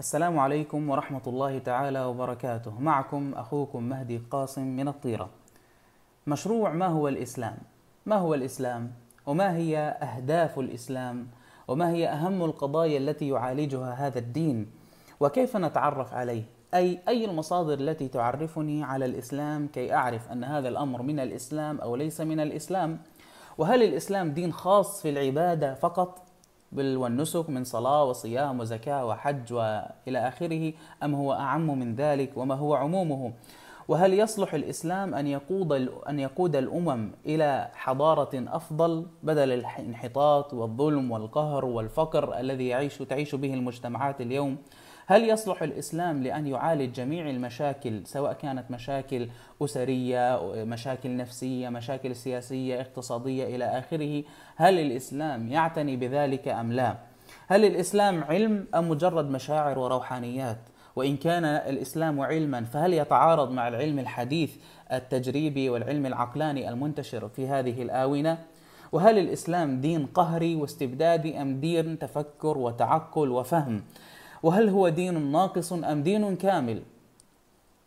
السلام عليكم ورحمة الله تعالى وبركاته معكم أخوكم مهدي قاسم من الطيرة مشروع ما هو الإسلام؟ ما هو الإسلام؟ وما هي أهداف الإسلام؟ وما هي أهم القضايا التي يعالجها هذا الدين؟ وكيف نتعرف عليه؟ أي أي المصادر التي تعرفني على الإسلام كي أعرف أن هذا الأمر من الإسلام أو ليس من الإسلام؟ وهل الإسلام دين خاص في العبادة فقط والنسك من صلاة وصيام وزكاة وحج وإلى آخره أم هو أعم من ذلك وما هو عمومه وهل يصلح الإسلام أن يقود أن يقود الأمم إلى حضارة أفضل بدل الانحطاط والظلم والقهر والفقر الذي يعيش تعيش به المجتمعات اليوم؟ هل يصلح الاسلام لان يعالج جميع المشاكل سواء كانت مشاكل اسريه، مشاكل نفسيه، مشاكل سياسيه، اقتصاديه الى اخره، هل الاسلام يعتني بذلك ام لا؟ هل الاسلام علم ام مجرد مشاعر وروحانيات؟ وان كان الاسلام علما فهل يتعارض مع العلم الحديث التجريبي والعلم العقلاني المنتشر في هذه الاونه؟ وهل الاسلام دين قهري واستبدادي ام دين تفكر وتعقل وفهم؟ وهل هو دين ناقص ام دين كامل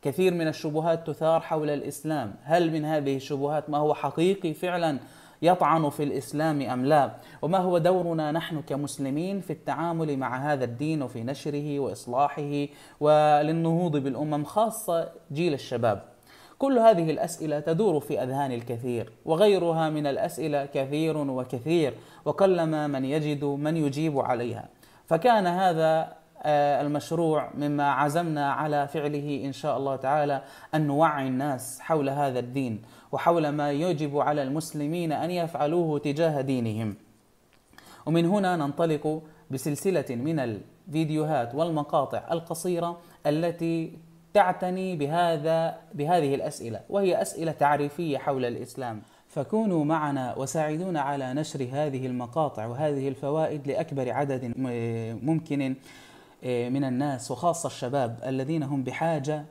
كثير من الشبهات تثار حول الاسلام هل من هذه الشبهات ما هو حقيقي فعلا يطعن في الاسلام ام لا وما هو دورنا نحن كمسلمين في التعامل مع هذا الدين وفي نشره واصلاحه وللنهوض بالامم خاصه جيل الشباب كل هذه الاسئله تدور في اذهان الكثير وغيرها من الاسئله كثير وكثير وقلما من يجد من يجيب عليها فكان هذا آه، المشروع مما عزمنا على فعله ان شاء الله تعالى ان نوعي الناس حول هذا الدين وحول ما يجب على المسلمين ان يفعلوه تجاه دينهم. ومن هنا ننطلق بسلسله من الفيديوهات والمقاطع القصيره التي تعتني بهذا بهذه الاسئله وهي اسئله تعريفيه حول الاسلام. فكونوا معنا وساعدونا على نشر هذه المقاطع وهذه الفوائد لاكبر عدد ممكن إيه، من الناس وخاصة الشباب الذين هم بحاجة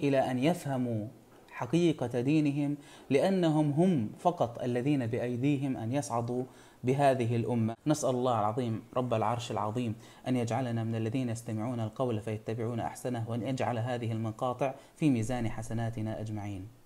إلى أن يفهموا حقيقة دينهم لأنهم هم فقط الذين بأيديهم أن يصعدوا بهذه الأمة نسأل الله العظيم رب العرش العظيم أن يجعلنا من الذين يستمعون القول فيتبعون أحسنه وأن يجعل هذه المقاطع في ميزان حسناتنا أجمعين